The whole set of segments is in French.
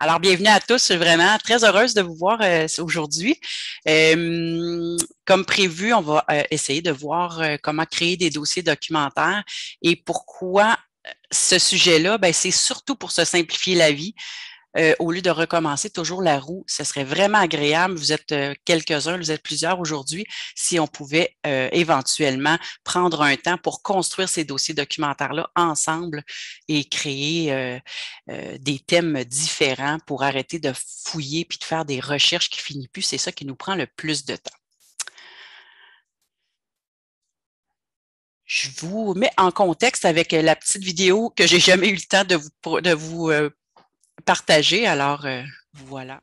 Alors, bienvenue à tous, vraiment très heureuse de vous voir euh, aujourd'hui. comme prévu, on va euh, essayer de voir euh, comment créer des dossiers documentaires et pourquoi ce sujet-là, ben, c'est surtout pour se simplifier la vie. Euh, au lieu de recommencer toujours la roue. Ce serait vraiment agréable. Vous êtes euh, quelques-uns, vous êtes plusieurs aujourd'hui, si on pouvait euh, éventuellement prendre un temps pour construire ces dossiers documentaires-là ensemble et créer des thèmes différents pour arrêter de fouiller puis de faire des recherches qui finissent plus. C'est ça qui nous prend le plus de temps. je vous mets en contexte avec la petite vidéo que j'ai jamais eu le temps de vous, de vous partagé. Alors, euh, voilà.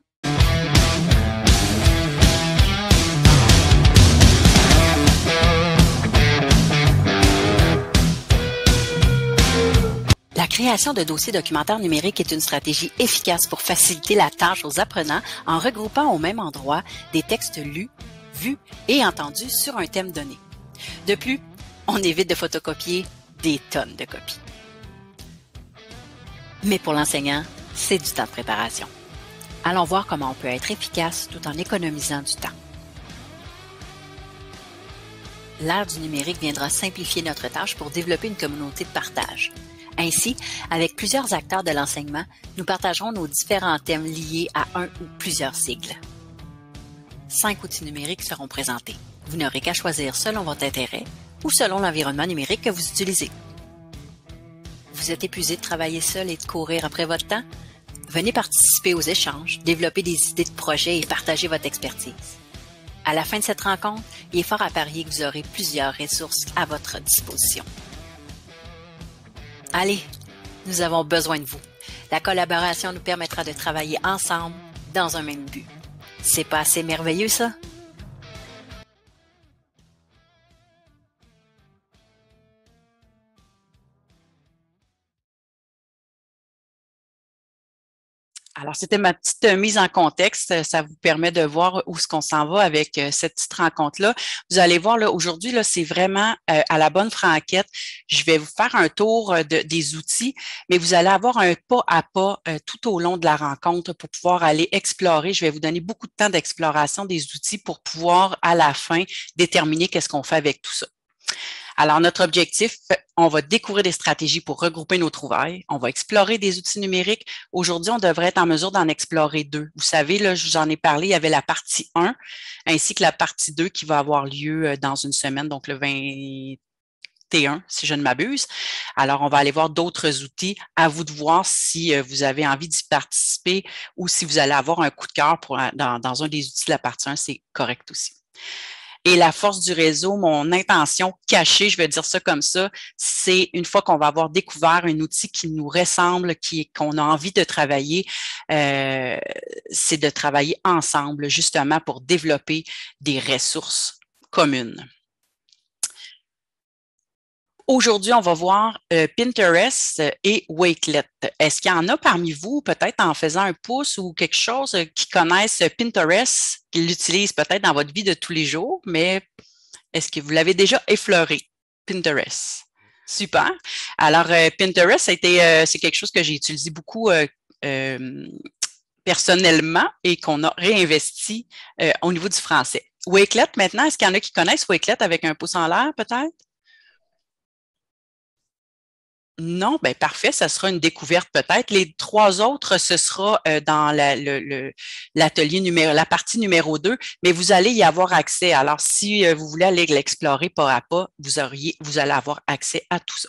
La création de dossiers documentaires numériques est une stratégie efficace pour faciliter la tâche aux apprenants en regroupant au même endroit des textes lus, vus et entendus sur un thème donné. De plus, on évite de photocopier des tonnes de copies. Mais pour l'enseignant, c'est du temps de préparation. Allons voir comment on peut être efficace tout en économisant du temps. L'ère du numérique viendra simplifier notre tâche pour développer une communauté de partage. Ainsi, avec plusieurs acteurs de l'enseignement, nous partagerons nos différents thèmes liés à un ou plusieurs sigles. Cinq outils numériques seront présentés. Vous n'aurez qu'à choisir selon votre intérêt ou selon l'environnement numérique que vous utilisez. Vous êtes épuisé de travailler seul et de courir après votre temps? Venez participer aux échanges, développer des idées de projets et partager votre expertise. À la fin de cette rencontre, il est fort à parier que vous aurez plusieurs ressources à votre disposition. Allez, nous avons besoin de vous. La collaboration nous permettra de travailler ensemble dans un même but. C'est pas assez merveilleux ça? Alors, c'était ma petite euh, mise en contexte. Euh, ça vous permet de voir où ce qu'on s'en va avec euh, cette petite rencontre-là. Vous allez voir, là, aujourd'hui, là, c'est vraiment à la bonne franquette. Je vais vous faire un tour des outils, mais vous allez avoir un pas à pas tout au long de la rencontre pour pouvoir aller explorer. Je vais vous donner beaucoup de temps d'exploration des outils pour pouvoir, à la fin, déterminer qu'est-ce qu'on fait avec tout ça. Alors, notre objectif, on va découvrir des stratégies pour regrouper nos trouvailles. On va explorer des outils numériques. Aujourd'hui, on devrait être en mesure d'en explorer deux. Vous savez, là, je vous en ai parlé, il y avait la partie 1 ainsi que la partie 2 qui va avoir lieu euh, dans une semaine, donc le 21, si je ne m'abuse. Alors, on va aller voir d'autres outils. À vous de voir si euh, vous avez envie d'y participer ou si vous allez avoir un coup de cœur pour, dans, dans un des outils de la partie 1, c'est correct aussi. Et la force du réseau, mon intention cachée, je vais dire ça comme ça, c'est une fois qu'on va avoir découvert un outil qui nous ressemble, qui qu'on a envie de travailler, euh, c'est de travailler ensemble justement pour développer des ressources communes. Aujourd'hui, on va voir euh, Pinterest euh, et Wakelet. Est-ce qu'il y en a parmi vous, peut-être en faisant un pouce ou quelque chose, euh, qui connaissent Pinterest, qui l'utilisent peut-être dans votre vie de tous les jours, mais est-ce que vous l'avez déjà effleuré, Pinterest? Super. Alors, Pinterest, c'est quelque chose que j'ai utilisé beaucoup personnellement et qu'on a réinvesti au niveau du français. Wakelet, maintenant, est-ce qu'il y en a qui connaissent Wakelet avec un pouce en l'air, peut-être? Non, ben parfait, ça sera une découverte peut-être. Les trois autres, ce sera euh, dans la, le, numéro, la partie numéro 2, mais vous allez y avoir accès. Alors, si euh, vous voulez aller l'explorer pas à pas, vous auriez, vous allez avoir accès à tout ça.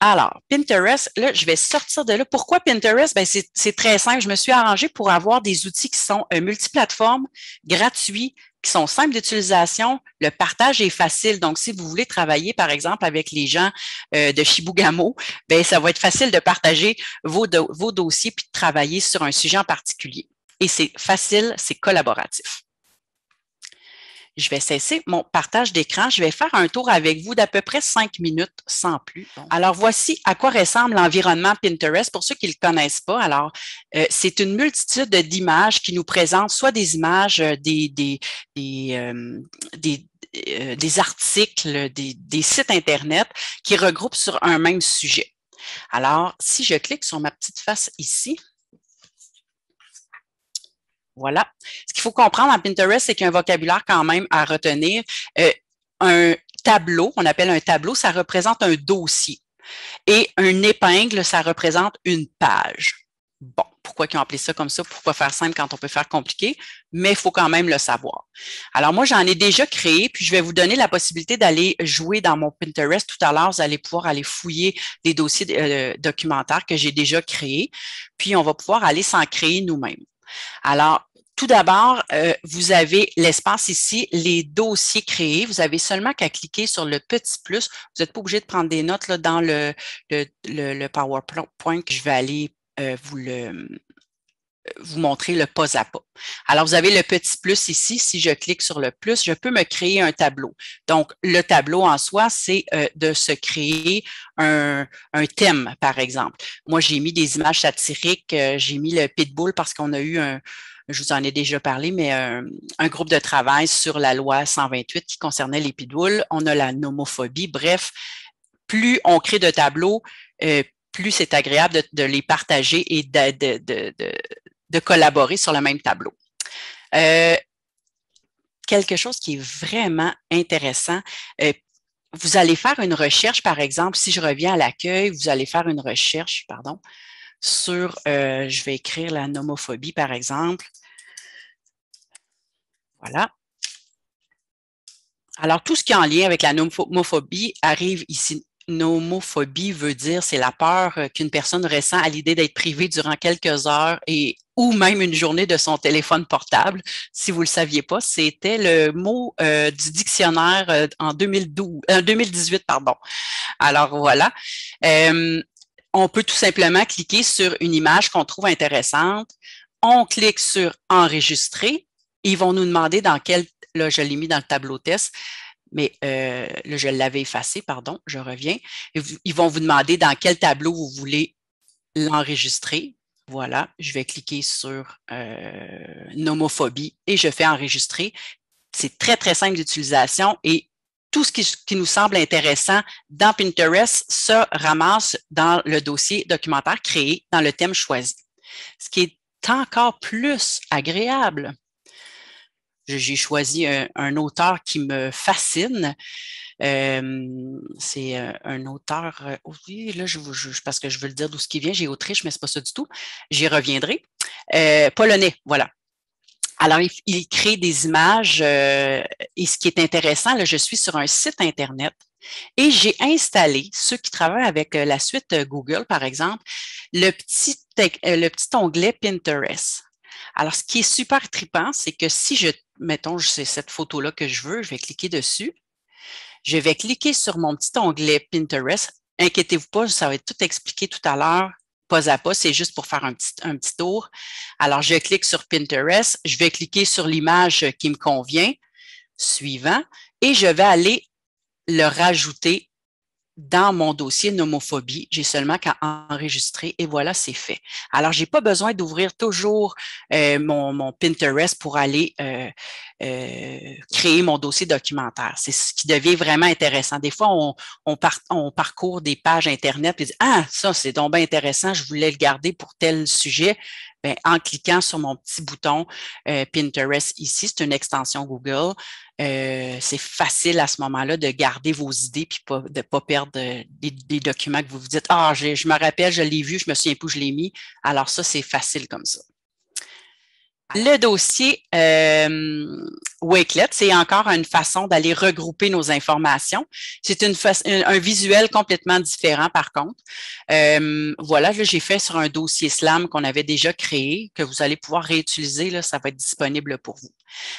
Alors, Pinterest, là, je vais sortir de là. Pourquoi Pinterest? Ben, c'est très simple. Je me suis arrangée pour avoir des outils qui sont euh, multiplateformes, gratuits, qui sont simples d'utilisation. Le partage est facile. Donc, si vous voulez travailler, par exemple, avec les gens euh, de Shibugamo, ben, ça va être facile de partager vos, vos dossiers puis de travailler sur un sujet en particulier. Et c'est facile, c'est collaboratif je vais cesser mon partage d'écran. Je vais faire un tour avec vous d'à peu près cinq minutes sans plus. Alors, voici à quoi ressemble l'environnement Pinterest pour ceux qui ne le connaissent pas. Alors, euh, c'est une multitude d'images qui nous présentent soit des images euh, des, des, des, euh, des articles, des, des, sites Internet qui regroupent sur un même sujet. Alors, si je clique sur ma petite face ici, voilà. Ce qu'il faut comprendre en Pinterest, c'est qu'il y a un vocabulaire quand même à retenir. Euh, un tableau, on appelle un tableau, ça représente un dossier. Et un épingle, ça représente une page. Bon, pourquoi ils ont appelé ça comme ça? Pourquoi faire simple quand on peut faire compliqué? Mais il faut quand même le savoir. Alors, moi, j'en ai déjà créé, puis je vais vous donner la possibilité d'aller jouer dans mon Pinterest tout à l'heure. Vous allez pouvoir aller fouiller des dossiers euh, documentaires que j'ai déjà créés, puis on va pouvoir aller s'en créer nous-mêmes. Alors, tout d'abord, euh, vous avez l'espace ici, les dossiers créés. Vous avez seulement qu'à cliquer sur le petit plus. Vous n'êtes pas obligé de prendre des notes là, dans le, le, le, PowerPoint que je vais aller euh, vous le vous montrer le pas à pas. Alors, vous avez le petit plus ici. Si je clique sur le plus, je peux me créer un tableau. Donc, le tableau en soi, c'est euh, de se créer un, un, thème, par exemple. Moi, j'ai mis des images satiriques. j'ai mis le pitbull parce qu'on a eu un, je vous en ai déjà parlé, mais euh, un groupe de travail sur la loi 128 qui concernait les pidoules. On a la nomophobie. Bref, plus on crée de tableaux, euh, plus c'est agréable de, les partager et de, collaborer sur le même tableau. Euh, quelque chose qui est vraiment intéressant. vous allez faire une recherche, par exemple, si je reviens à l'accueil, vous allez faire une recherche, pardon, sur, euh, je vais écrire la nomophobie, par exemple. Voilà. Alors, tout ce qui est en lien avec la nomophobie arrive ici. Nomophobie veut dire, c'est la peur euh, qu'une personne ressent à l'idée d'être privée durant quelques heures et ou même une journée de son téléphone portable. Si vous ne le saviez pas, c'était le mot euh, du dictionnaire en 2012, en 2018. Pardon. Alors voilà on peut tout simplement cliquer sur une image qu'on trouve intéressante. On clique sur enregistrer. Ils vont nous demander dans quel, là, je l'ai mis dans le tableau test, mais euh, là, je l'avais effacé, pardon, je reviens. Ils vont vous demander dans quel tableau vous voulez l'enregistrer. Voilà, je vais cliquer sur euh, nomophobie et je fais enregistrer. C'est très, très simple d'utilisation et tout ce qui, nous semble intéressant dans Pinterest se ramasse dans le dossier documentaire créé dans le thème choisi. Ce qui est encore plus agréable. J'ai choisi un, auteur qui me fascine. Euh, c'est euh, un auteur, euh, oui, là, je vous juge parce que je veux le dire d'où ce qui vient. J'ai Autriche, mais ce n'est pas ça du tout. J'y reviendrai. polonais, voilà. Alors, il, crée des images euh, et ce qui est intéressant, là, je suis sur un site Internet et j'ai installé, ceux qui travaillent avec euh, la suite euh, Google, par exemple, le petit, le petit onglet Pinterest. Alors, ce qui est super tripant, c'est que si je, mettons, c'est cette photo-là que je veux, je vais cliquer dessus. Je vais cliquer sur mon petit onglet Pinterest. Inquiétez-vous pas, ça va être tout expliqué tout à l'heure pas à pas, c'est juste pour faire un petit, un petit tour. Alors, je clique sur Pinterest, je vais cliquer sur l'image qui me convient, suivant, et je vais aller le rajouter dans mon dossier nomophobie, j'ai seulement qu'à enregistrer et voilà, c'est fait. Alors, j'ai pas besoin d'ouvrir toujours euh, mon, mon, Pinterest pour aller euh, euh, créer mon dossier documentaire. C'est ce qui devient vraiment intéressant. Des fois, on, on, on parcourt des pages Internet et dit Ah, ça, c'est donc intéressant, je voulais le garder pour tel sujet. Ben, en cliquant sur mon petit bouton euh, Pinterest ici, c'est une extension Google, euh, c'est facile à ce moment-là de garder vos idées puis de ne pas perdre euh, des, documents que vous vous dites Ah, je me rappelle, je l'ai vu, je me souviens plus où je l'ai mis. Alors, ça, c'est facile comme ça. Le dossier euh, Wakelet, c'est encore une façon d'aller regrouper nos informations. C'est une un visuel complètement différent, par contre. Euh, voilà, j'ai fait sur un dossier SLAM qu'on avait déjà créé, que vous allez pouvoir réutiliser. Là, ça va être disponible pour vous.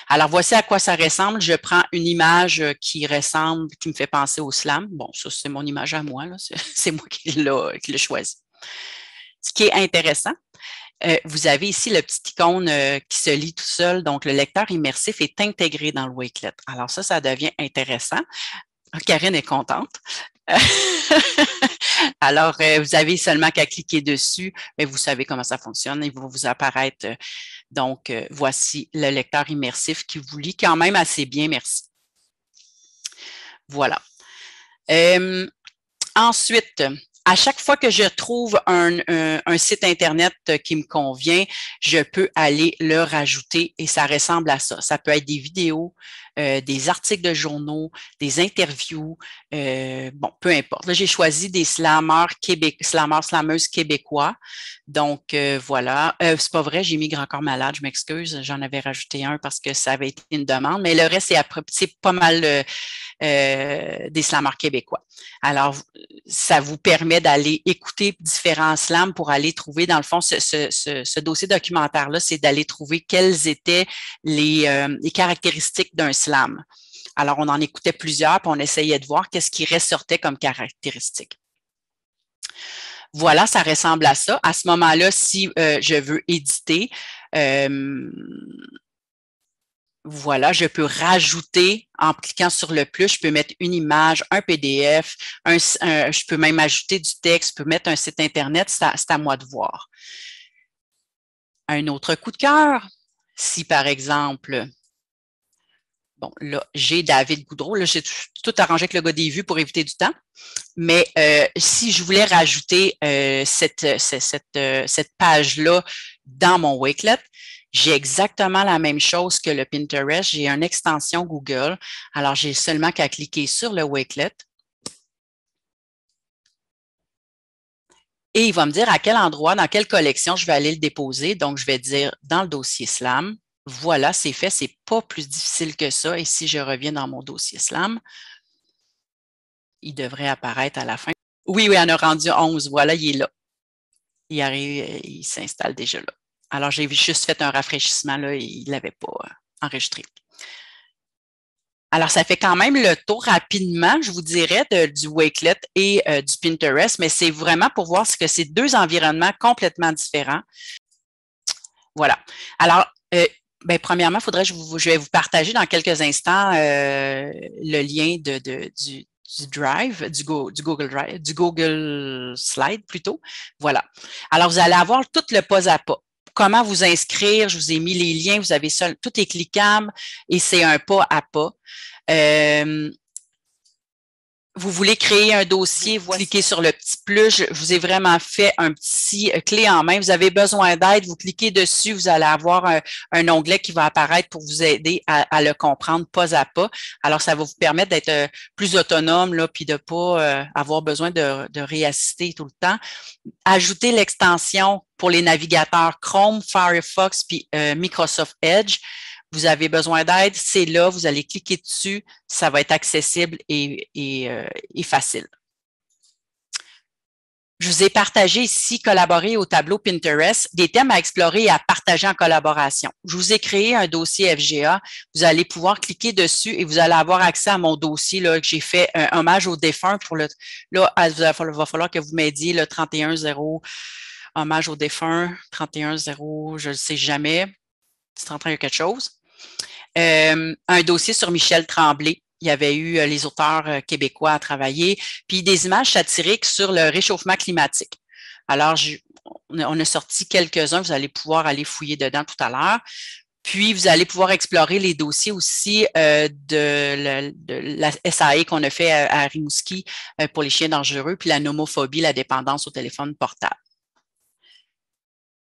Alors, voici à quoi ça ressemble. Je prends une image qui ressemble, qui me fait penser au SLAM. Bon, ça, c'est mon image à moi. C'est moi qui l'ai choisi. Ce qui est intéressant, euh, vous avez ici le petit icône euh, qui se lit tout seul. Donc, le lecteur immersif est intégré dans le Wakelet. Alors ça, ça devient intéressant. Ah, Karine est contente. Alors, euh, vous avez seulement qu'à cliquer dessus, mais vous savez comment ça fonctionne. et va vous apparaître. Donc, voici le lecteur immersif qui vous lit quand même assez bien. Merci. Voilà. ensuite, à chaque fois que je trouve un, site Internet euh, qui me convient, je peux aller le rajouter et ça ressemble à ça. Ça peut être des vidéos, euh, des articles de journaux, des interviews, euh, bon, peu importe. Là, j'ai choisi des slameurs québécois, québécois. Donc, euh, voilà. c'est pas vrai, j'ai encore Grand Malade, je m'excuse. J'en avais rajouté un parce que ça avait été une demande, mais le reste, c'est pas mal des slameurs québécois. Alors, ça vous permet d'aller écouter différents slams pour aller trouver, dans le fond, ce, dossier documentaire-là, c'est d'aller trouver quelles étaient les, les caractéristiques d'un slam alors, on en écoutait plusieurs, puis on essayait de voir qu'est-ce qui ressortait comme caractéristique. Voilà, ça ressemble à ça. À ce moment-là, si euh, je veux éditer, euh, voilà, je peux rajouter en cliquant sur le plus, je peux mettre une image, un PDF, je peux même ajouter du texte, je peux mettre un site Internet, c'est à, moi de voir. Un autre coup de cœur, si par exemple, Bon, là, j'ai David Goudreau. Là, j'ai tout arrangé avec le gars des vues pour éviter du temps. Mais euh, si je voulais rajouter euh, cette, euh, cette page-là dans mon Wakelet, j'ai exactement la même chose que le Pinterest. J'ai une extension Google. Alors, j'ai seulement qu'à cliquer sur le Wakelet. Et il va me dire à quel endroit, dans quelle collection je vais aller le déposer. Donc, je vais dire dans le dossier SLAM voilà, c'est fait, c'est pas plus difficile que ça. Et si je reviens dans mon dossier SLAM, il devrait apparaître à la fin. Oui, oui, on a rendu 11. Voilà, il est là. Il arrive, il s'installe déjà là. Alors, j'ai juste fait un rafraîchissement, là, il ne l'avait pas euh, enregistré. Alors, ça fait quand même le tour rapidement, je vous dirais, du Wakelet et euh, du Pinterest, mais c'est vraiment pour voir ce que c'est deux environnements complètement différents. Voilà. Alors, euh, Bien, premièrement, faudrait je, je vais vous partager dans quelques instants euh, le lien de, du, Drive, du, du, Google Drive, du Google Slide plutôt. Voilà. Alors, vous allez avoir tout le pas à pas. Comment vous inscrire, je vous ai mis les liens, vous avez seul, tout est cliquable et c'est un pas à pas. Euh, vous voulez créer un dossier, vous cliquez sur le petit plus. Je vous ai vraiment fait un petit euh, clé en main. Vous avez besoin d'aide, vous cliquez dessus, vous allez avoir un, onglet qui va apparaître pour vous aider à, le comprendre pas à pas. Alors, ça va vous permettre d'être euh, plus autonome, là, puis de pas euh, avoir besoin de, réassister tout le temps. Ajoutez l'extension pour les navigateurs Chrome, Firefox, puis Microsoft Edge vous avez besoin d'aide, c'est là, vous allez cliquer dessus, ça va être accessible euh, et, facile. Je vous ai partagé ici collaborer au tableau Pinterest, des thèmes à explorer et à partager en collaboration. Je vous ai créé un dossier FGA. Vous allez pouvoir cliquer dessus et vous allez avoir accès à mon dossier là, que j'ai fait un hommage aux défunts pour le. Là, il va falloir que vous m'aidiez le 31-0, hommage aux défunts, 31-0, je ne sais jamais. C'est en train de quelque chose. Euh, un dossier sur Michel Tremblay. Il y avait eu euh, les auteurs euh, québécois à travailler, puis des images satiriques sur le réchauffement climatique. Alors, on a sorti quelques-uns, vous allez pouvoir aller fouiller dedans tout à l'heure. Puis, vous allez pouvoir explorer les dossiers aussi de, la SAE qu'on a fait à, Rimouski pour les chiens dangereux, puis la nomophobie, la dépendance au téléphone portable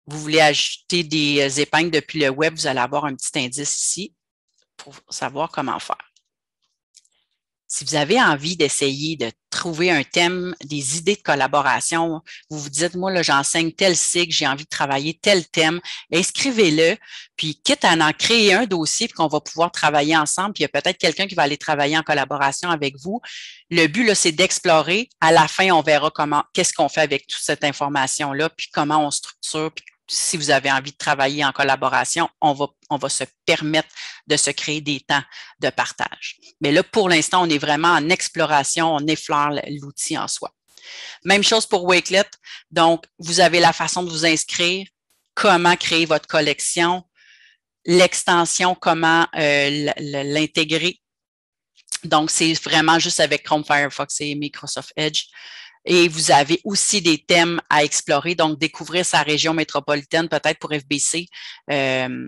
vous voulez ajouter des euh, épingles depuis le web, vous allez avoir un petit indice ici pour savoir comment faire. Si vous avez envie d'essayer de trouver un thème, des idées de collaboration, vous vous dites, moi, là, j'enseigne tel cycle, j'ai envie de travailler tel thème, inscrivez-le, puis quitte à en créer un dossier puis qu'on va pouvoir travailler ensemble, puis il y a peut-être quelqu'un qui va aller travailler en collaboration avec vous. Le but, là, c'est d'explorer. À la fin, on verra comment, qu'est-ce qu'on fait avec toute cette information-là, puis comment on structure, puis si vous avez envie de travailler en collaboration, on va, se permettre de se créer des temps de partage. Mais là, pour l'instant, on est vraiment en exploration, on effleure l'outil en soi. Même chose pour Wakelet. Donc, vous avez la façon de vous inscrire, comment créer votre collection, l'extension, comment euh, l'intégrer. Donc, c'est vraiment juste avec Chrome, Firefox et Microsoft Edge et vous avez aussi des thèmes à explorer, donc découvrir sa région métropolitaine peut-être pour FBC. Euh,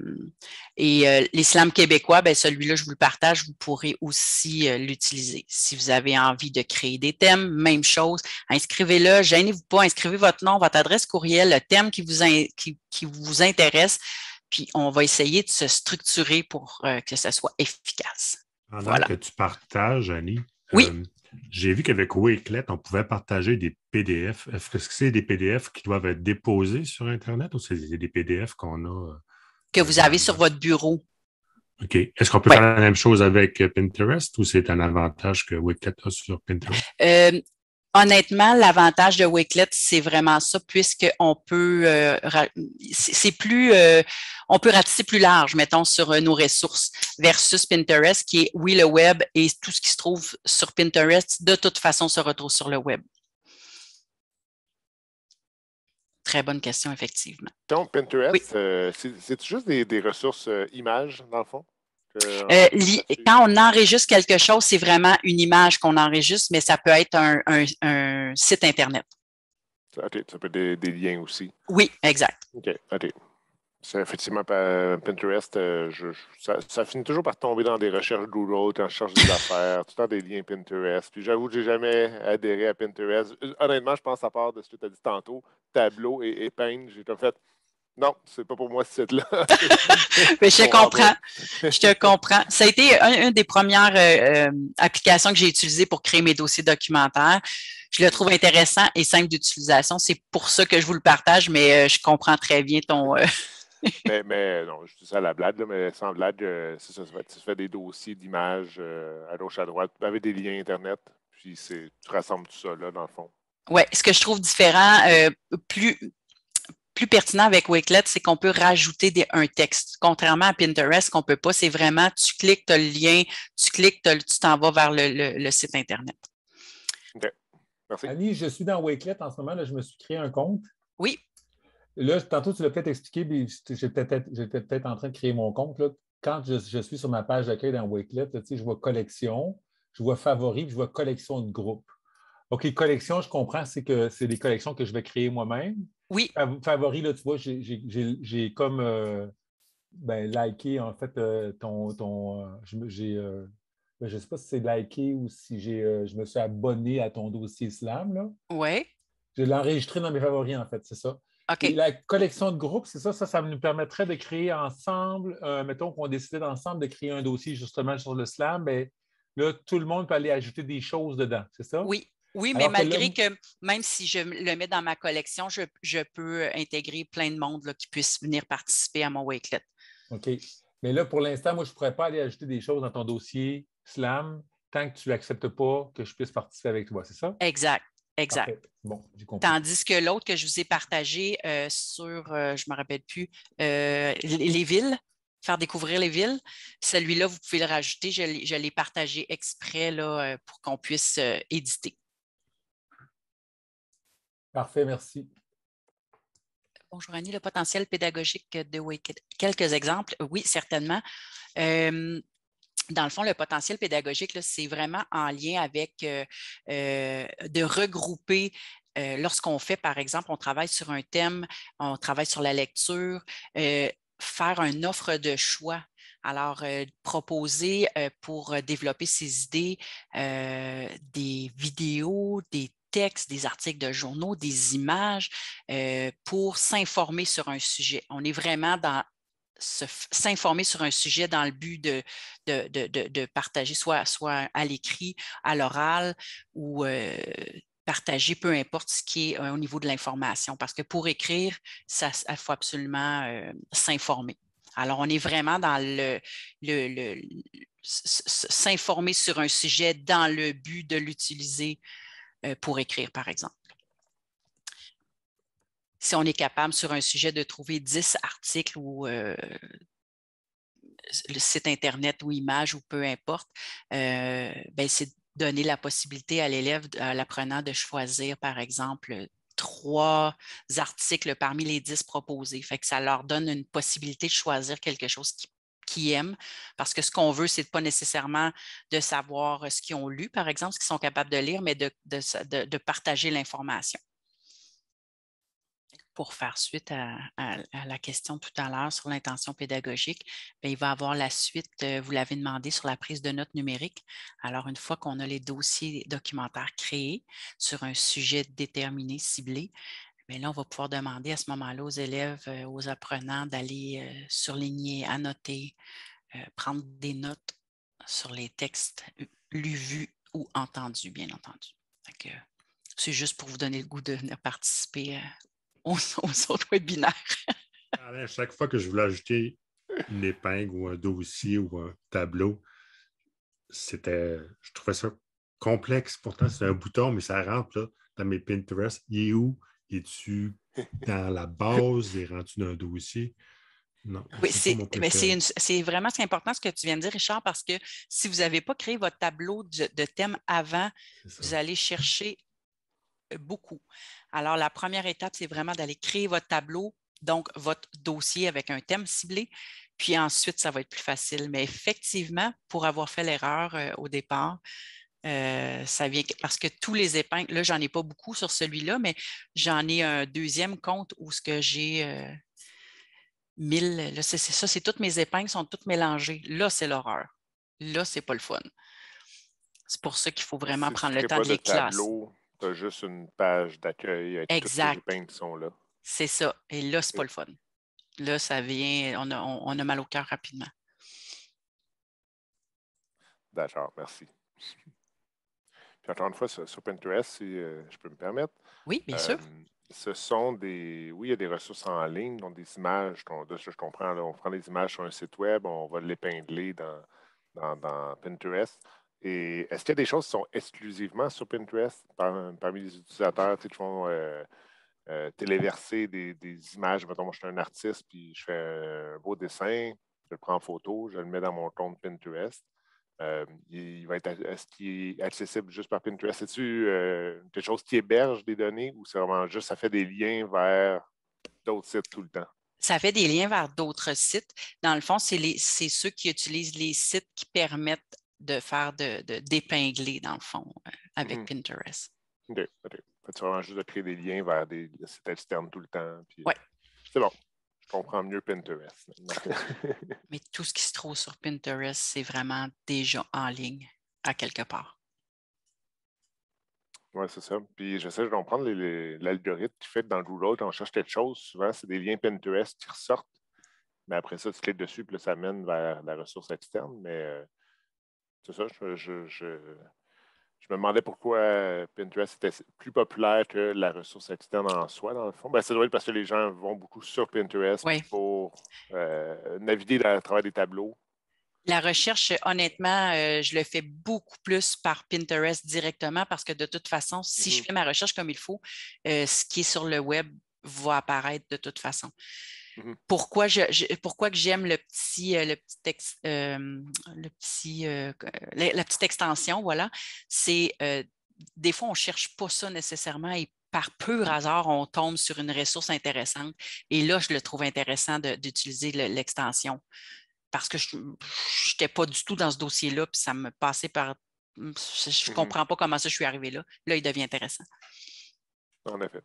et euh, l'islam québécois, ben, celui-là, je vous le partage, vous pourrez aussi euh, l'utiliser. Si vous avez envie de créer des thèmes, même chose, inscrivez-le, gênez-vous pas, inscrivez votre nom, votre adresse courriel, le thème qui vous, qui, vous intéresse, puis on va essayer de se structurer pour que ce soit efficace. voilà. que tu partages, Annie, oui. J'ai vu qu'avec Wakelet, on pouvait partager des PDF. Est-ce que c'est des PDF qui doivent être déposés sur Internet ou c'est des PDF qu'on a? Euh, que vous avez sur votre bureau. OK. Est-ce qu'on peut faire la même chose avec Pinterest ou c'est un avantage que WakeLet a sur Pinterest? Euh, Honnêtement, l'avantage de Wakelet, c'est vraiment ça, puisqu'on peut, euh, c'est plus, euh, on peut ratisser plus large, mettons, sur euh, nos ressources versus Pinterest, qui est, oui, le web et tout ce qui se trouve sur Pinterest, de toute façon, se retrouve sur le web. Très bonne question, effectivement. Donc, Pinterest, c'est juste des ressources images, dans le fond? Euh, euh, quand on enregistre quelque chose, c'est vraiment une image qu'on enregistre, mais ça peut être un, site Internet. OK, ça peut être des, liens aussi. Oui, exact. OK, OK. C'est effectivement Pinterest, euh, ça, finit toujours par tomber dans des recherches Google quand je cherche des affaires, tout le temps des liens Pinterest. Puis j'avoue que je n'ai jamais adhéré à Pinterest. Honnêtement, je pense à part de ce que tu as dit tantôt, tableau et, et j'ai comme fait, non, c'est pas pour moi ce site là Mais je te comprends. Je te comprends. Ça a été une, des premières euh, euh, applications que j'ai utilisées pour créer mes dossiers documentaires. Je le trouve intéressant et simple d'utilisation. C'est pour ça que je vous le partage, mais euh, je comprends très bien ton. mais, non, je dis ça à la blague, mais sans blague, ça, tu fais des dossiers d'images à gauche, à droite, avec des liens Internet, puis tu rassembles tout ça là, dans le fond. Oui, ce que je trouve différent, plus plus pertinent avec Wakelet, c'est qu'on peut rajouter un texte. Contrairement à Pinterest, qu'on ne peut pas, c'est vraiment tu cliques, tu as le lien, tu cliques, tu t'en vas vers le, site Internet. OK. Annie, je suis dans Wakelet en ce moment. Là, je me suis créé un compte. Oui. Là, tantôt, tu l'as peut-être expliqué, j'étais peut-être en train de créer mon compte. Quand je, suis sur ma page d'accueil dans Wakelet, je vois collection, je vois Favori, je vois collection de groupe. OK, collection, je comprends, c'est que c'est des collections que je vais créer moi-même. Oui. Favori, tu vois, j'ai comme euh, ben, liké, en fait, euh, ton. ton euh, je ne ben, sais pas si c'est liké ou si je me suis abonné à ton dossier Slam. Oui. Je l'ai enregistré dans mes favoris, en fait, c'est ça. OK. la collection de groupes, c'est ça, ça, ça nous permettrait de créer ensemble, mettons qu'on décidait ensemble de créer un dossier justement sur le slam, mais ben, là, tout le monde peut aller ajouter des choses dedans, c'est ça? Oui, oui, mais malgré que, même si je le mets dans ma collection, je, peux intégrer plein de monde qui puisse venir participer à mon Wakelet. OK. Mais là, pour l'instant, moi, je ne pourrais pas aller ajouter des choses dans ton dossier SLAM tant que tu n'acceptes pas que je puisse participer avec toi, c'est ça? Exact. Exact. j'ai compris. Tandis que l'autre que je vous ai partagé euh, sur, euh, je ne me rappelle plus, euh, les villes, faire découvrir les villes, celui-là, vous pouvez le rajouter. Je, l'ai partagé exprès là, pour qu'on puisse éditer. Parfait, merci. Bonjour Annie, le potentiel pédagogique de Wicked. Quelques exemples, oui, certainement. Euh, dans le fond, le potentiel pédagogique, c'est vraiment en lien avec euh, euh, de regrouper lorsqu'on fait, par exemple, on travaille sur un thème, on travaille sur la lecture, faire une offre de choix. Alors, proposer pour développer ses idées des vidéos, des textes, des articles de journaux, des images euh, pour s'informer sur un sujet. On est vraiment dans s'informer sur un sujet dans le but de, partager, soit, soit à l'écrit, à l'oral ou euh, partager, peu importe ce qui est euh, au niveau de l'information. Parce que pour écrire, il faut absolument s'informer. Alors, on est vraiment dans le, le s'informer sur un sujet dans le but de l'utiliser euh, pour écrire, par exemple. Si on est capable sur un sujet de trouver 10 articles ou euh, le site Internet ou images ou peu importe, euh, ben c'est donner la possibilité à l'élève, à l'apprenant de choisir, par exemple, trois articles parmi les dix proposés. Fait que ça leur donne une possibilité de choisir quelque chose qui qui aiment, parce que ce qu'on veut, ce n'est pas nécessairement de savoir euh, ce qu'ils ont lu, par exemple, ce qu'ils sont capables de lire, mais de, partager l'information. Pour faire suite à, la question tout à l'heure sur l'intention pédagogique, ben, il va avoir la suite, euh, vous l'avez demandé, sur la prise de notes numériques. Alors, une fois qu'on a les dossiers documentaires créés sur un sujet déterminé, ciblé, mais ben là, on va pouvoir demander à ce moment-là aux élèves, euh, aux apprenants d'aller euh, surligner, annoter, euh, prendre des notes sur les textes lus, vus ou entendus, bien entendu. C'est juste pour vous donner le goût de venir participer aux, autres webinaires. Ah, à chaque fois que je voulais ajouter une épingle ou un dossier ou un tableau, c'était, je trouvais ça complexe. Pourtant, c'est un bouton, mais ça rentre dans mes Pinterest. Il est où? Es-tu dans la base? des rendu d'un dossier? Non, oui, c'est, mais c'est, vraiment important ce que tu viens de dire, Richard, parce que si vous n'avez pas créé votre tableau de, thèmes thème avant, vous allez chercher euh, beaucoup. Alors, la première étape, c'est vraiment d'aller créer votre tableau, donc votre dossier avec un thème ciblé, puis ensuite, ça va être plus facile. Mais effectivement, pour avoir fait l'erreur euh, au départ, euh, ça vient parce que tous les épingles, là, j'en ai pas beaucoup sur celui-là, mais j'en ai un deuxième compte où ce que j'ai euh, mille, là, c'est ça, c'est toutes mes épingles sont toutes mélangées. Là, c'est l'horreur. Là, c'est pas le fun. C'est pour ça qu'il faut vraiment prendre le temps de les classer. Tu as juste une page d'accueil avec exact. toutes les épingles qui sont là. C'est ça. Et là, c'est pas le fun. Là, ça vient, on on a mal au cœur rapidement. D'accord, merci. Puis encore une fois, sur Pinterest, si euh, je peux me permettre. Oui, bien sûr. Euh, ce sont des. Oui, il y a des ressources en ligne, donc des images. De ce que je comprends, on prend les images sur un site web, on va l'épingler dans, dans, Pinterest. Et est-ce qu'il y a des choses qui sont exclusivement sur Pinterest parmi les utilisateurs qui vont euh, téléverser des, images? Mettons, je suis un artiste, puis je fais un beau dessin, je le prends en photo, je le mets dans mon compte Pinterest. Euh, il va être est-ce qu'il est accessible juste par Pinterest? C'est-tu euh, quelque chose qui héberge des données ou c'est vraiment juste ça fait des liens vers d'autres sites tout le temps? Ça fait des liens vers d'autres sites. Dans le fond, c'est ceux qui utilisent les sites qui permettent de faire de, d'épingler, dans le fond, euh, avec hmm. Pinterest. OK, OK. tu vraiment juste de créer des liens vers des, sites externes tout le temps. Oui. C'est bon comprends mieux Pinterest. Mais tout ce qui se trouve sur Pinterest, c'est vraiment déjà en ligne à quelque part. Oui, c'est ça. Puis j'essaie de comprendre l'algorithme qui fait que dans Google, quand on cherche quelque chose, souvent, c'est des liens Pinterest qui ressortent. Mais après ça, tu cliques dessus, puis là, ça mène vers la ressource externe. Mais euh, c'est ça, je, je me demandais pourquoi euh, Pinterest était plus populaire que la ressource externe en soi, dans le fond. Ben, ça doit être parce que les gens vont beaucoup sur Pinterest pour euh, naviguer à travers des tableaux. La recherche, honnêtement, euh, je le fais beaucoup plus par Pinterest directement parce que de toute façon, si je mhm. fais ma recherche comme il faut, ce qui est sur le web va apparaître de toute façon. Mm-hmm. Pourquoi, je, pourquoi que j'aime le petit, euh, le petit, euh, le petit euh, la, petite extension, voilà, c'est des fois, on ne cherche pas ça nécessairement et par pur mm. hasard, on tombe sur une ressource intéressante. Et là, je le trouve intéressant d'utiliser l'extension parce que je n'étais pas du tout dans ce dossier-là, puis ça me passait par. Je ne mm-hmm. comprends pas comment ça je suis arrivé là. Là, il devient intéressant. En effet.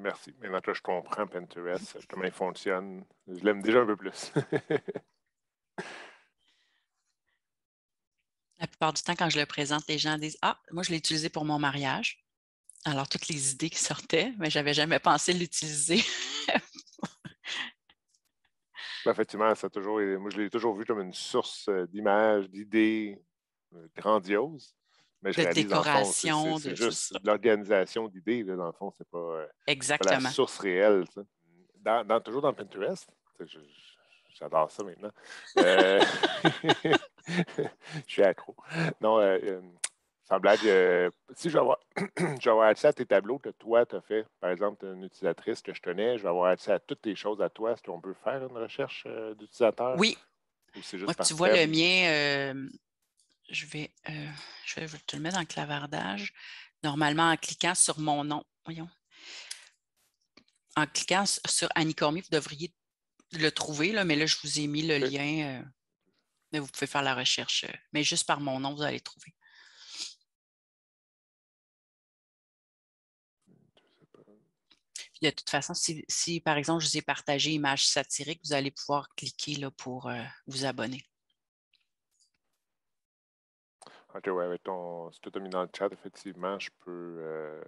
Merci. Maintenant que je comprends Pinterest, comment il fonctionne, je l'aime déjà un peu plus. La plupart du temps, quand je le présente, les gens disent Ah, moi, je l'ai utilisé pour mon mariage. Alors, toutes les idées qui sortaient, mais je n'avais jamais pensé l'utiliser. Effectivement, ça moi, je l'ai toujours vu comme une source euh, d'images, d'idées euh, grandioses de décoration. C'est l'organisation d'idées, dans le fond, c'est pas, euh, Pas la source réelle. Dans, toujours dans Pinterest, j'adore ça maintenant. Euh, je suis accro. Non, euh, euh sans blague, si je vais, avoir, je accès à tes tableaux que toi, tu as fait, par exemple, une utilisatrice que je tenais, je vais avoir accès à toutes tes choses à toi. Est-ce qu'on peut faire une recherche d'utilisateur? Oui. tu vois le mien, je vais, euh, je vais te le mettre en clavardage. Normalement, en cliquant sur mon nom, voyons. En cliquant sur Annie Cormier, vous devriez le trouver, là, mais là, je vous ai mis le lien. Euh, mais vous pouvez faire la recherche, euh, mais juste par mon nom, vous allez trouver. de toute façon, si, par exemple je vous ai partagé image satirique, vous allez pouvoir cliquer là, pour vous abonner. OK, oui, avec ton. Si tu mis dans le chat, effectivement, je peux euh,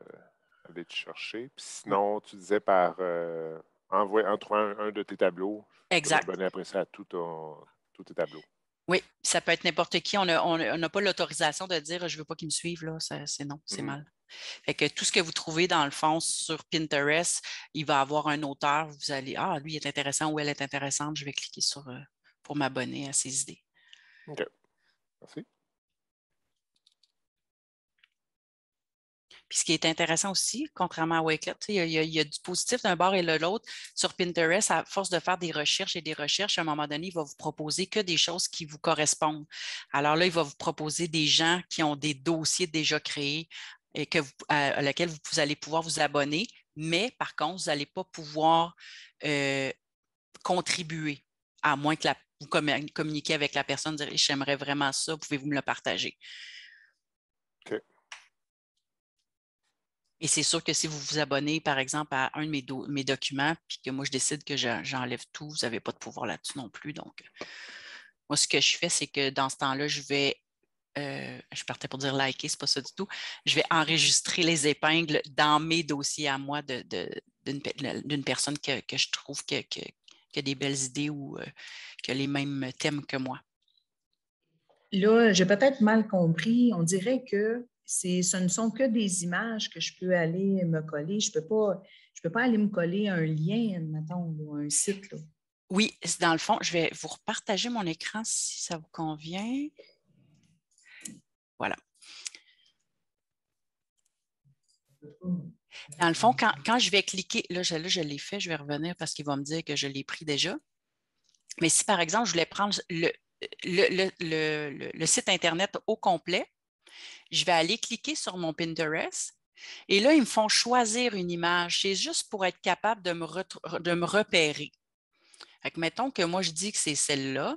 aller te chercher. sinon, tu disais par euh, Envoie envoyer, un, de tes tableaux, exact. Je après ça à tous tes tableaux. Oui, ça peut être n'importe qui. On n'a pas l'autorisation de dire je ne veux pas qu'ils me suivent, là. C'est non, c'est mhm. mal. Fait que tout ce que vous trouvez dans le fond sur Pinterest, il va avoir un auteur, vous allez Ah, lui est intéressant ou elle est intéressante, je vais cliquer sur euh, pour m'abonner à ses idées. OK. Merci. Puis ce qui est intéressant aussi, contrairement à Wakelet, il y, a du positif d'un bord et de l'autre. Sur Pinterest, à force de faire des recherches et des recherches, à un moment donné, il va vous proposer que des choses qui vous correspondent. Alors là, il va vous proposer des gens qui ont des dossiers déjà créés et à, lesquels vous, allez pouvoir vous abonner, mais par contre, vous n'allez pas pouvoir euh, contribuer, à moins que vous communiquiez avec la personne, dire j'aimerais vraiment ça, pouvez-vous me le partager? Et c'est sûr que si vous vous abonnez, par exemple, à un de mes, documents, puis que moi, je décide que j'enlève tout, vous n'avez pas de pouvoir là-dessus non plus. Donc, euh, moi, ce que je fais, c'est que dans ce temps-là, je vais, euh, je partais pour dire liker, n'est pas ça du tout, je vais enregistrer les épingles dans mes dossiers à moi d'une de, personne que, je trouve que, que, qui a des belles idées ou euh, qui a les mêmes thèmes que moi. Là, j'ai peut-être mal compris. On dirait que ce ne sont que des images que je peux aller me coller. Je ne peux, pas, peux pas aller me coller un lien, mettons, ou un site. Là. Oui, dans le fond, je vais vous repartager mon écran si ça vous convient. Voilà. Dans le fond, quand, je vais cliquer, là, je, l'ai fait, je vais revenir parce qu'il va me dire que je l'ai pris déjà. Mais si, par exemple, je voulais prendre le, site Internet au complet, je vais aller cliquer sur mon Pinterest et là, ils me font choisir une image. C'est juste pour être capable de me, de repérer. mettons que moi, je dis que c'est celle-là.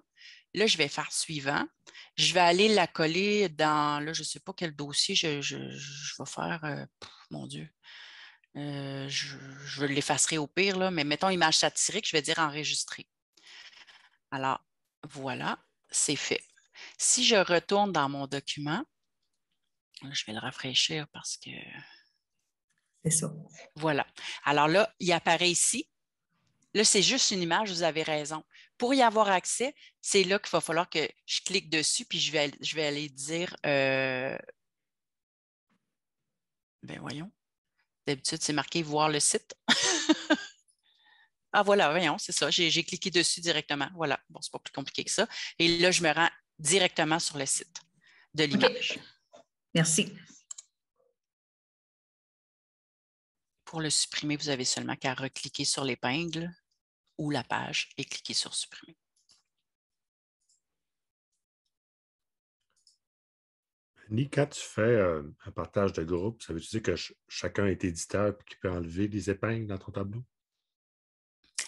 Là, je vais faire suivant. Je vais aller la coller dans, là, je ne sais pas quel dossier je, je, vais faire. Euh, mon Dieu. Euh, je, je l'effacerai au pire, là, mais mettons image satirique, je vais dire enregistrer. Alors, voilà, c'est fait. Si je retourne dans mon document, je vais le rafraîchir parce que. C'est ça. Voilà. Alors là, il apparaît ici. Là, c'est juste une image, vous avez raison. Pour y avoir accès, c'est là qu'il va falloir que je clique dessus, puis je vais, je vais aller dire. Euh, ben voyons. D'habitude, c'est marqué voir le site. ah voilà, voyons, c'est ça. J'ai cliqué dessus directement. Voilà. Bon, c'est pas plus compliqué que ça. Et là, je me rends directement sur le site de l'image. Merci. Pour le supprimer, vous avez seulement qu'à recliquer sur l'épingle ou la page et cliquer sur supprimer. Nika, tu fais euh, un partage de groupe, ça veut dire que chacun est éditeur et qu'il peut enlever des épingles dans ton tableau?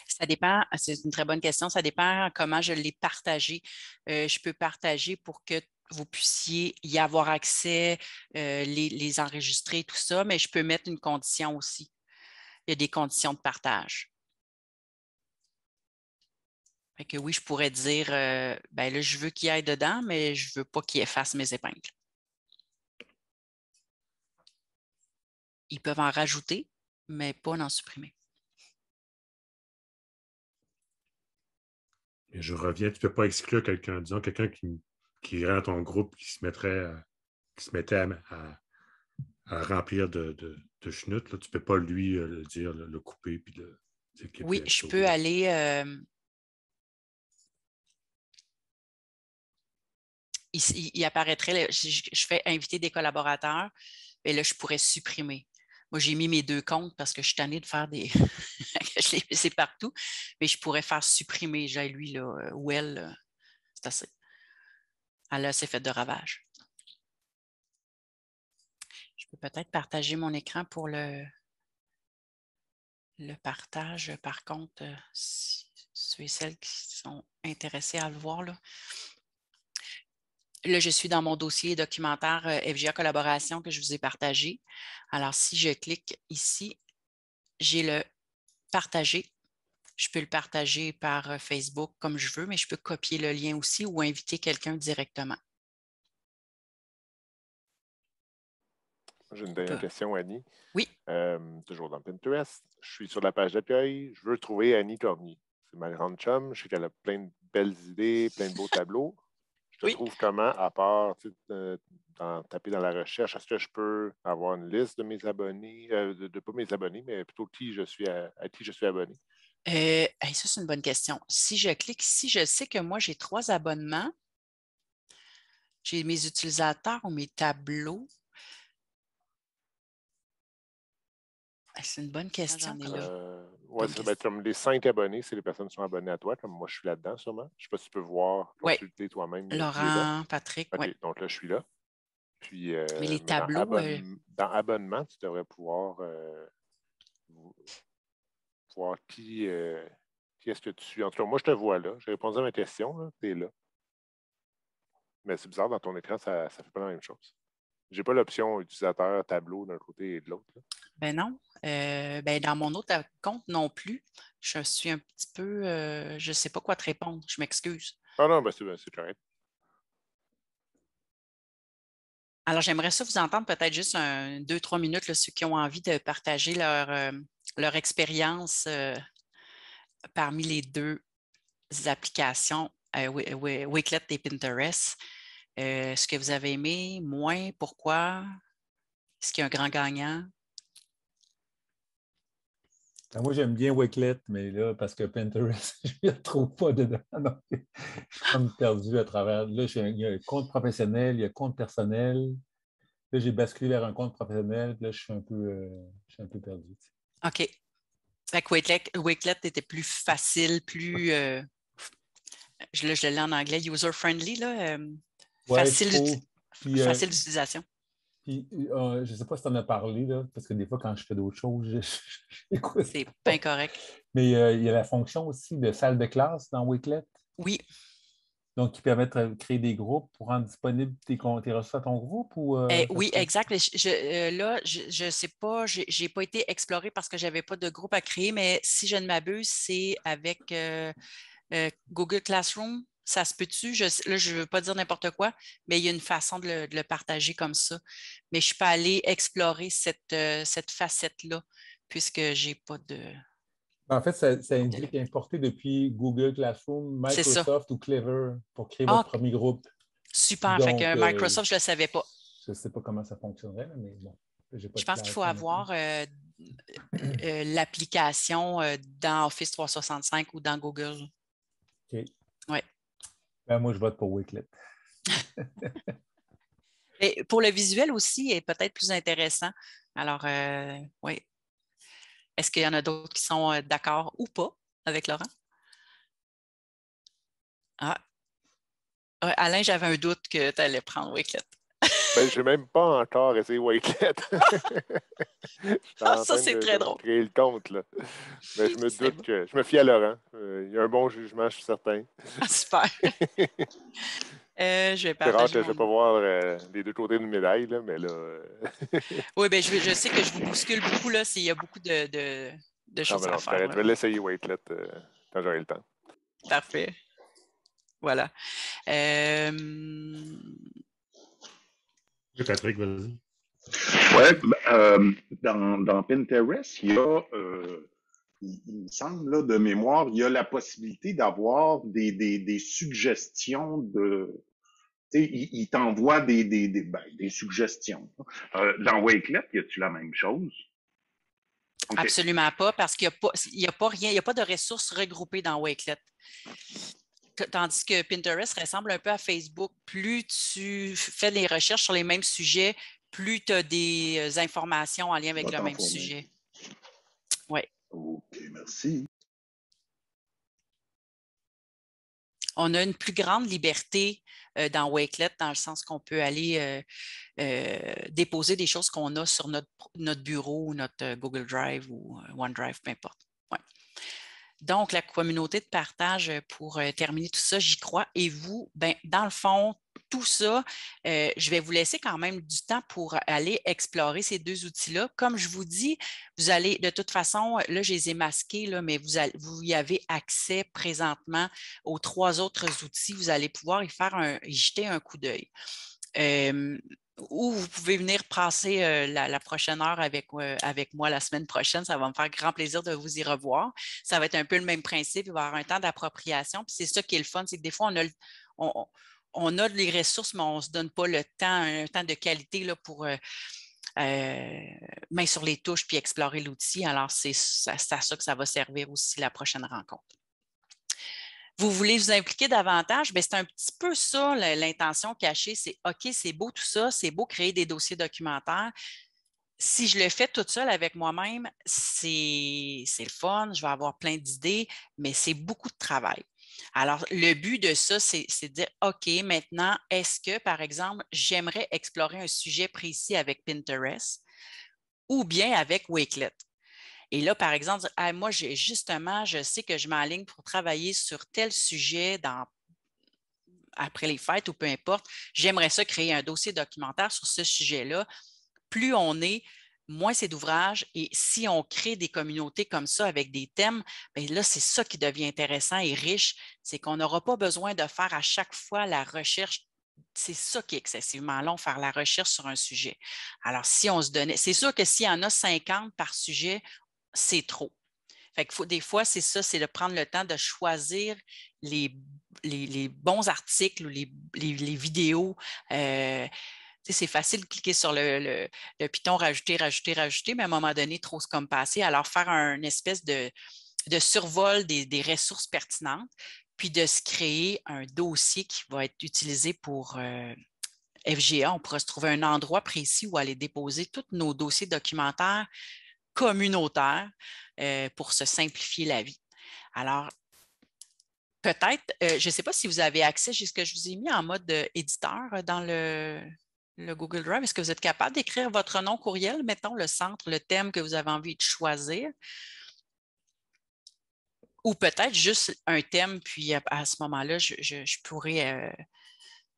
Ça dépend, c'est une très bonne question, ça dépend comment je l'ai partagé. Euh, je peux partager pour que vous puissiez y avoir accès, euh, les, enregistrer, tout ça, mais je peux mettre une condition aussi. Il y a des conditions de partage. que oui, je pourrais dire, euh, ben là, je veux qu'il aille dedans, mais je ne veux pas qu'il efface mes épingles. Ils peuvent en rajouter, mais pas en supprimer. je reviens, tu ne peux pas exclure quelqu'un, disons, quelqu'un qui qui irait ton groupe, qui se mettrait, qui se mettait à, remplir de, de, tu ne peux pas lui euh, dire, le, couper. Puis le, oui, je peux aller. Euh, il, apparaîtrait, je, fais inviter des collaborateurs, mais là, je pourrais supprimer. Moi, j'ai mis mes deux comptes parce que je suis tannée de faire des. je les partout, mais je pourrais faire supprimer, j'ai lui là, euh, ou elle, c'est assez elle c'est fait de ravages. Je peux peut-être partager mon écran pour le, le partage. Par contre, euh, ceux et celles qui sont intéressés à le voir, là, je suis dans mon dossier documentaire euh, FGA Collaboration que je vous ai partagé. Alors, si je clique ici, j'ai le partager je peux le partager par Facebook comme je veux, mais je peux copier le lien aussi ou inviter quelqu'un directement. J'ai une dernière question, Annie. Oui. toujours dans Pinterest. Je suis sur la page d'accueil. Je veux trouver Annie Cornier. C'est ma grande chum. Je sais qu'elle a plein de belles idées, plein de beaux tableaux. Je te trouve comment, à part euh, taper dans la recherche, est-ce que je peux avoir une liste de mes abonnés, euh, de, pas mes abonnés, mais plutôt à qui je suis abonné? Euh, ça, c'est une bonne question. Si je clique si je sais que moi, j'ai trois abonnements. J'ai mes utilisateurs ou mes tableaux. Ah, c'est une bonne question. Oui, ça va être comme les cinq abonnés, c'est les personnes qui sont abonnées à toi, comme moi, je suis là-dedans sûrement. Je ne sais pas si tu peux voir, consulter toi-même. Laurent, Patrick, Donc là, je suis là. Puis, euh, Mais les tableaux. Euh dans abonnement, tu devrais pouvoir voir euh, qui, est-ce que tu suis. En tout cas, moi, je te vois là. J'ai répondu à ma question. Tu es là. Mais c'est bizarre, dans ton écran, ça ne fait pas la même chose. Je n'ai pas l'option utilisateur tableau d'un côté et de l'autre. Ben non. Euh, ben, dans mon autre compte non plus. Je suis un petit peu. Euh, je ne sais pas quoi te répondre. Je m'excuse. Ah non, ben c'est correct. Alors, j'aimerais ça vous entendre peut-être juste un, deux, trois minutes, ceux qui ont envie de partager leur, leur expérience euh, parmi les deux applications, euh, et Pinterest. Euh, ce que vous avez aimé, moins, pourquoi? Est-ce qu'il y a un grand gagnant? Ben, moi, j'aime bien Wakelet, mais là, parce que Pinterest, je ne trouve pas dedans. je suis comme perdu à travers. Là, il y a un compte professionnel, il y a un compte personnel. Là, j'ai basculé vers un compte professionnel. Là, je suis un peu, euh, je suis un peu perdu. OK. Fait Wakelet, Wakelet était plus facile, plus. Euh, je, je l'ai en anglais, user-friendly, là. Euh, euh, facile d'utilisation. je ne sais pas si tu en as parlé, là, parce que des fois, quand je fais d'autres choses, j'écoute. C'est pas correct. Mais il y a la fonction aussi de salle de classe dans Wakelet. Oui donc, qui permettent de créer des groupes pour rendre disponible tes, tes ressources à ton groupe? Ou, euh, eh oui, exact. Euh, là, je ne sais pas, je n'ai pas été explorée parce que je n'avais pas de groupe à créer, mais si je ne m'abuse, c'est avec euh, Google Classroom. Ça se peut-tu? là, je ne veux pas dire n'importe quoi, mais il y a une façon de le, partager comme ça. Mais je ne suis pas allée explorer cette, cette facette-là puisque je n'ai pas de, en fait, ça, ça indique importé depuis Google Classroom, Microsoft ou Clever pour créer ah, votre premier groupe. Super. fait que euh, Microsoft, je ne le savais pas. Je ne sais pas comment ça fonctionnerait, mais bon. Pas je pense qu'il faut avoir euh, euh, l'application dans Office 365 ou dans Google. OK. Oui. Ben, moi, je vote pour Wicklet. Et pour le visuel aussi, est peut-être plus intéressant. Alors, oui, est-ce qu'il y en a d'autres qui sont euh, d'accord ou pas avec Laurent? Ah. Alain, j'avais un doute que tu allais prendre Wakelet. ben, je n'ai même pas encore essayé Wakelet. ça, c'est très drôle. Créer le compte, là. Ben, je me doute que. Je me fie à Laurent. Euh, il y a un bon jugement, je suis certain. Ah, super. Euh, je vais je ne vais pas voir les euh, deux côtés la médaille, mais là. Euh, oui, ben, je, sais que je vous bouscule beaucoup, là, il y a beaucoup de, de, ah, choses ben à faire. Je vais l'essayer, Waitlet, quand j'aurai le temps. Parfait. Voilà. Patrick, vas-y. Ouais, ben, euh, dans, dans, Pinterest, il y a, il, me semble, de mémoire, il y a la possibilité d'avoir des, des, des, suggestions de, il, t'envoie des, ben, suggestions. Euh, dans Wakelet, y a-tu la même chose? Absolument pas, parce qu'il n'y a, pas rien, il a pas de ressources regroupées dans Wakelet. Tandis que Pinterest ressemble un peu à Facebook. Plus tu fais des recherches sur les mêmes sujets, plus tu as des euh, informations en lien avec le même sujet. Oui. OK, merci. on a une plus grande liberté euh, dans Wakelet, dans le sens qu'on peut aller euh, euh, déposer des choses qu'on a sur notre, bureau ou notre Google Drive ou OneDrive, peu importe. Donc, la communauté de partage, pour terminer tout ça, j'y crois. Et vous, ben, dans le fond, tout ça, euh, je vais vous laisser quand même du temps pour aller explorer ces deux outils-là. Comme je vous dis, vous allez, de toute façon, là, je les ai masqués, là, mais vous, vous y avez accès présentement aux trois autres outils. Vous allez pouvoir y faire un, y jeter un coup d'œil. ou vous pouvez venir passer euh, la, prochaine heure avec, euh, avec moi la semaine prochaine. Ça va me faire grand plaisir de vous y revoir. Ça va être un peu le même principe. Il va y avoir un temps d'appropriation. Puis c'est ça qui est le fun, c'est que des fois, on a, on, on a les ressources, mais on ne se donne pas le temps, un temps de qualité là, pour euh, euh main sur les touches puis explorer l'outil. Alors, c'est à ça, que ça va servir aussi la prochaine rencontre. Vous voulez vous impliquer davantage, mais ben, c'est un petit peu ça l'intention cachée. C'est OK, c'est beau tout ça, c'est beau créer des dossiers documentaires, si je le fais toute seule avec moi-même, c'est le fun, je vais avoir plein d'idées, mais c'est beaucoup de travail. Alors, le but de ça, c'est de dire, OK, maintenant, est-ce que, par exemple, j'aimerais explorer un sujet précis avec Pinterest ou bien avec Wakelet? Et là, par exemple, ah, moi, justement, je sais que je m'aligne pour travailler sur tel sujet dans après les fêtes ou peu importe, j'aimerais ça créer un dossier documentaire sur ce sujet-là. Plus on est moins c'est d'ouvrages. Et si on crée des communautés comme ça avec des thèmes, bien là, c'est ça qui devient intéressant et riche. C'est qu'on n'aura pas besoin de faire à chaque fois la recherche c'est ça qui est excessivement long, faire la recherche sur un sujet. Alors, si on se donnait, c'est sûr que s'il y en a 50 par sujet, c'est trop. faut, des fois, c'est ça, c'est de prendre le temps de choisir les, les, bons articles ou les, vidéos. Euh, c'est facile de cliquer sur le, le, piton, rajouter, rajouter, rajouter, mais à un moment donné, trop se comme passer. Alors, faire une espèce de, de survol des, ressources pertinentes, puis de se créer un dossier qui va être utilisé pour euh, FGA. On pourra se trouver un endroit précis où aller déposer tous nos dossiers documentaires communautaires euh, pour se simplifier la vie. Alors, peut-être, euh, je ne sais pas si vous avez accès jusqu'à ce que je vous ai mis en mode éditeur dans le, le Google Drive, est-ce que vous êtes capable d'écrire votre nom courriel, mettons le centre, le thème que vous avez envie de choisir? Ou peut-être juste un thème, puis à, ce moment-là, je, pourrais euh,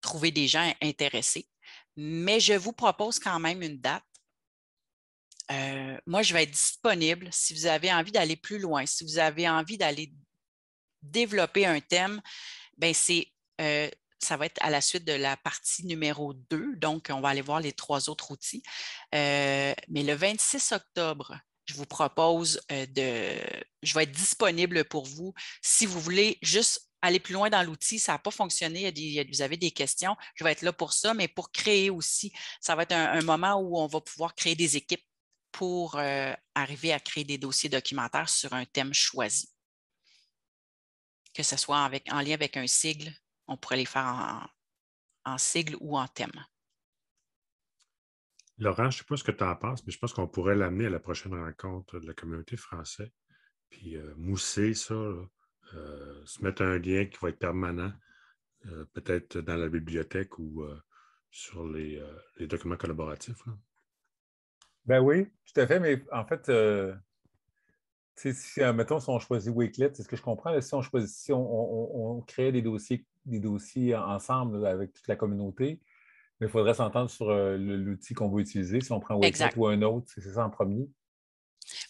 trouver des gens intéressés. Mais je vous propose quand même une date. Euh, moi, je vais être disponible si vous avez envie d'aller plus loin, si vous avez envie d'aller développer un thème, ben c'est euh, ça va être à la suite de la partie numéro 2. Donc, on va aller voir les trois autres outils. Euh, mais le 26 octobre, je vous propose euh, de... Je vais être disponible pour vous si vous voulez juste aller plus loin dans l'outil, ça n'a pas fonctionné, vous avez des questions, je vais être là pour ça, mais pour créer aussi, ça va être un, moment où on va pouvoir créer des équipes pour euh, arriver à créer des dossiers documentaires sur un thème choisi. Que ce soit en lien avec un sigle, on pourrait les faire en, sigle ou en thème. Laurent, je ne sais pas ce que tu en penses, mais je pense qu'on pourrait l'amener à la prochaine rencontre de la communauté française, puis euh, mousser ça, euh, se mettre un lien qui va être permanent, euh, peut-être dans la bibliothèque ou sur les, documents collaboratifs. Ben oui, tout à fait, mais en fait, si, mettons, si on choisit Wakelet, c'est ce que je comprends, si on choisit, si on, des dossiers des dossiers ensemble avec toute la communauté, mais il faudrait s'entendre sur euh, l'outil qu'on veut utiliser, si on prend Wakelet ou un autre, c'est ça en premier.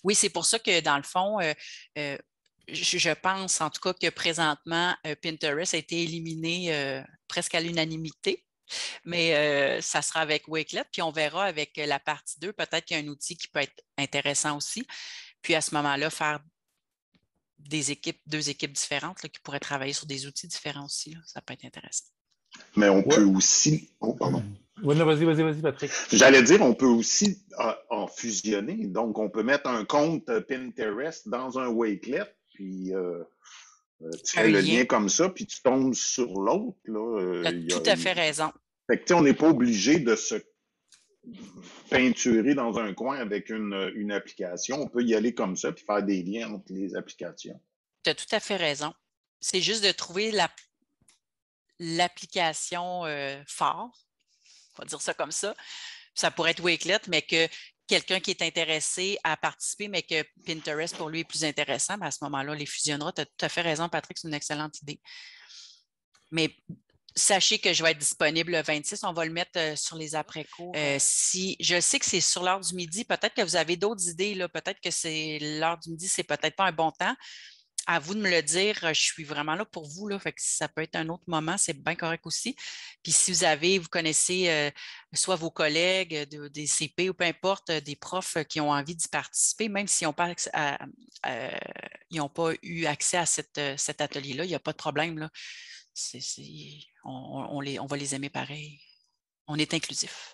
Oui, c'est pour ça que dans le fond, euh, euh, je, pense en tout cas que présentement, Pinterest a été éliminé presque à l'unanimité. Mais ça sera avec Wakelet, puis on verra avec la partie 2, peut-être qu'il y a un outil qui peut être intéressant aussi. Puis à ce moment-là, faire des équipes, deux équipes différentes qui pourraient travailler sur des outils différents aussi. Ça peut être intéressant. Mais on peut aussi. Oh, pardon. Mm. vas-y, vas-y, vas-y, Patrick. J'allais dire, on peut aussi euh, en fusionner. Donc, on peut mettre un compte Pinterest dans un Wakelet, puis euh, euh, tu fais le lien. comme ça, puis tu tombes sur l'autre. Tu as tout à fait raison. Fait que, on n'est pas obligé de se peinturer dans un coin avec une, application. On peut y aller comme ça puis faire des liens entre les applications. Tu as tout à fait raison. C'est juste de trouver l'application la, euh, on va dire ça comme ça. Ça pourrait être Wakelet, mais que quelqu'un qui est intéressé à participer, mais que Pinterest pour lui est plus intéressant, ben, à ce moment-là, on les fusionnera. Tu as tout à fait raison, Patrick, c'est une excellente idée. Mais sachez que je vais être disponible le 26. On va le mettre euh, sur les après-cours. Euh. Euh, si, je sais que c'est sur l'heure du midi. Peut-être que vous avez d'autres idées. Peut-être que c'est l'heure du midi, c'est peut-être pas un bon temps. À vous de me le dire. Je suis vraiment là pour vous. Là. Fait ça peut être un autre moment, c'est bien correct aussi. Puis si vous avez, vous connaissez soit vos collègues des CP ou peu importe, des profs qui ont envie d'y participer, même s'ils n'ont pas, eu accès à cet atelier-là, il n'y a pas de problème. Là on, va les aimer pareil. On est inclusif.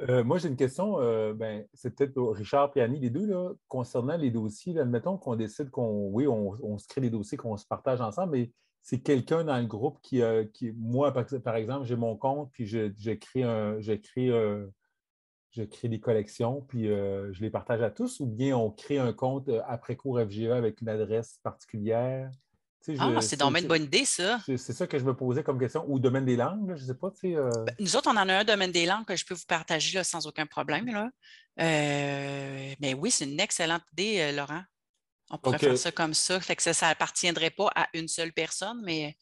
Euh, moi, j'ai une question. Euh, ben, c'est peut-être Richard et Annie, les deux, là, concernant les dossiers. admettons qu'on décide qu'on. Oui, on, se crée des dossiers qu'on se partage ensemble, mais c'est quelqu'un dans le groupe qui. Euh, moi, par, exemple, j'ai mon compte, puis je, je crée, un, je, crée je crée des collections, puis je les partage à tous, ou bien on crée un compte après cours FGE avec une adresse particulière? ah, c'est dans une bonne idée, ça. C'est ça que je me posais comme question. au domaine des langues, je ne sais pas. Euh ben, nous autres, on en a un domaine des langues que je peux vous partager sans aucun problème. mais euh, ben oui, c'est une excellente idée, euh, Laurent. On pourrait faire ça comme ça. que ça, ça appartiendrait pas à une seule personne, mais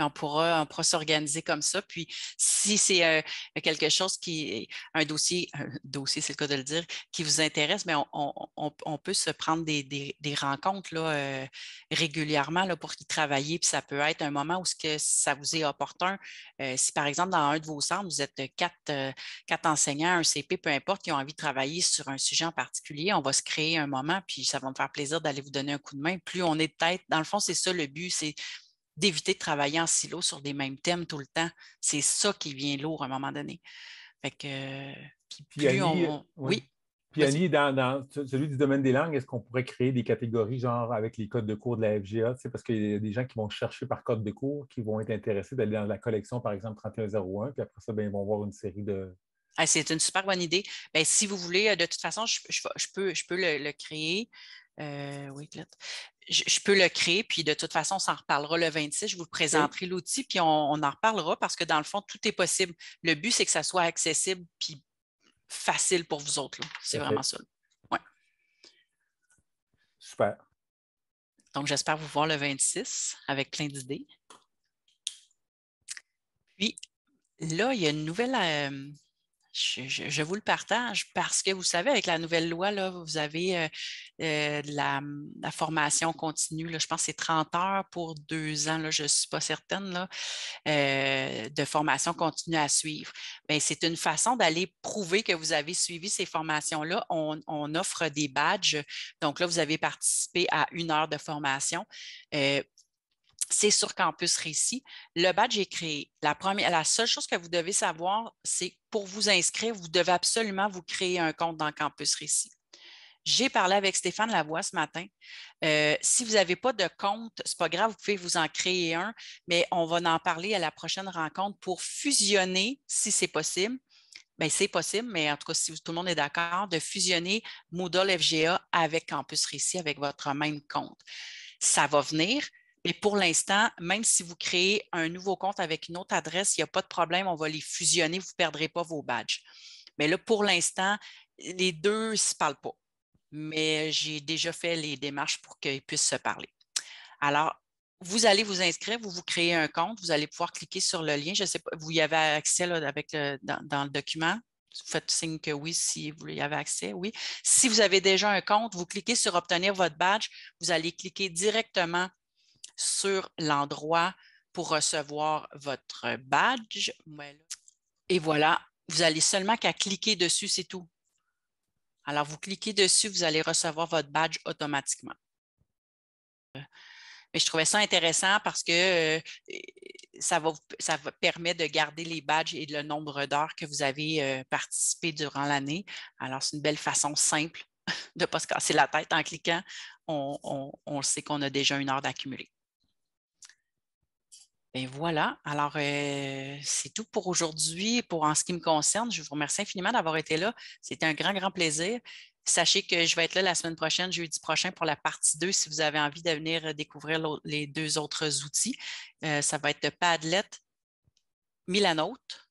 on pourra, s'organiser comme ça. Puis, si c'est euh, quelque chose qui, un dossier, un dossier, c'est le cas de le dire, qui vous intéresse, mais on, peut se prendre des, rencontres là, euh, régulièrement là, pour y travailler. Puis, ça peut être un moment où ce que ça vous est opportun. Euh, si, par exemple, dans un de vos centres, vous êtes quatre, enseignants, un CP, peu importe, qui ont envie de travailler sur un sujet en particulier, on va se créer un moment, puis ça va me faire plaisir d'aller vous donner un coup de main. Plus on est de tête, dans le fond, c'est ça le but, c'est d'éviter de travailler en silo sur des mêmes thèmes tout le temps. C'est ça qui vient lourd à un moment donné. Fait que, puis plus on... Euh, oui. Puis Annie, dans, celui du domaine des langues, est-ce qu'on pourrait créer des catégories, genre avec les codes de cours de la FGA? C'est parce qu'il y a des gens qui vont chercher par code de cours, qui vont être intéressés d'aller dans la collection, par exemple, 3101, puis après ça, bien, ils vont voir une série de, ah, c'est une super bonne idée. Ben, si vous voulez, euh, de toute façon, je, peux, je peux le, créer. Euh, oui, je, je, peux le créer, puis de toute façon, on s'en reparlera le 26. Je vous présenterai l'outil, puis on, en reparlera parce que dans le fond, tout est possible. Le but, c'est que ça soit accessible puis facile pour vous autres. C'est vraiment ça. Ouais. Super. Donc, j'espère vous voir le 26 avec plein d'idées. Puis là, il y a une nouvelle. Euh, je, vous le partage parce que vous savez, avec la nouvelle loi, là, vous avez euh, euh, hum, la, formation continue. Là, je pense que c'est 30 heures pour deux ans, là, je ne suis pas certaine, euh, de formation continue à suivre. Ben, c'est une façon d'aller prouver que vous avez suivi ces formations-là. on, offre des badges. Donc là, vous avez participé à une heure de formation c'est sur Campus Récit. Le badge est créé. La, première, la seule chose que vous devez savoir, c'est pour vous inscrire, vous devez absolument vous créer un compte dans Campus Récit. J'ai parlé avec Stéphane Lavoie ce matin. Euh, si vous n'avez pas de compte, ce n'est pas grave, vous pouvez vous en créer un, mais on va en parler à la prochaine rencontre pour fusionner, si c'est possible. Bien, c'est possible, mais en tout cas, si tout le monde est d'accord, de fusionner Moodle FGA avec Campus Récit, avec votre même compte. Ça va venir. Et pour l'instant, même si vous créez un nouveau compte avec une autre adresse, il n'y a pas de problème, on va les fusionner, vous ne perdrez pas vos badges. Mais là, pour l'instant, les deux ne se parlent pas. Mais j'ai déjà fait les démarches pour qu'ils puissent se parler. Alors, vous allez vous inscrire, vous vous créez un compte, vous allez pouvoir cliquer sur le lien. Je sais pas, vous y avez accès avec dans, le document. Vous faites signe que oui si vous y avez accès, oui. Si vous avez déjà un compte, vous cliquez sur Obtenir votre badge, vous allez cliquer directement sur l'endroit pour recevoir votre badge. Et voilà, vous allez seulement qu'à cliquer dessus, c'est tout. Alors, vous cliquez dessus, vous allez recevoir votre badge automatiquement. Euh, mais je trouvais ça intéressant parce que euh, ça, permet de garder les badges et le nombre d'heures que vous avez euh, participé durant l'année. Alors, c'est une belle façon simple de ne pas se casser la tête en cliquant. On, on, on sait qu'on a déjà une heure d'accumuler. Bien voilà. Alors, euh, c'est tout pour aujourd'hui. Pour en ce qui me concerne, je vous remercie infiniment d'avoir été là. C'était un grand, grand plaisir. Sachez que je vais être là la semaine prochaine, jeudi prochain, pour la partie 2, si vous avez envie de venir euh, découvrir les deux autres outils. Euh, ça va être Padlet, Milanote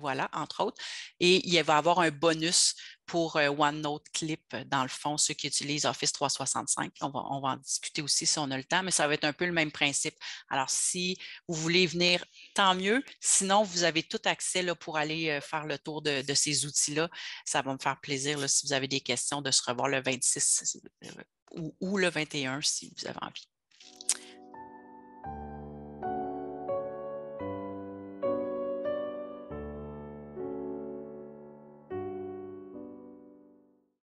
voilà, entre autres. Et il va y avoir un bonus pour euh, OneNote Clip, dans le fond, ceux qui utilisent Office 365. On va, en discuter aussi si on a le temps, mais ça va être un peu le même principe. Alors, si vous voulez venir, tant mieux. Sinon, vous avez tout accès là, pour aller euh, faire le tour de, ces outils-là. Ça va me faire plaisir si vous avez des questions de se revoir le 26 euh, ou le 21 si vous avez envie.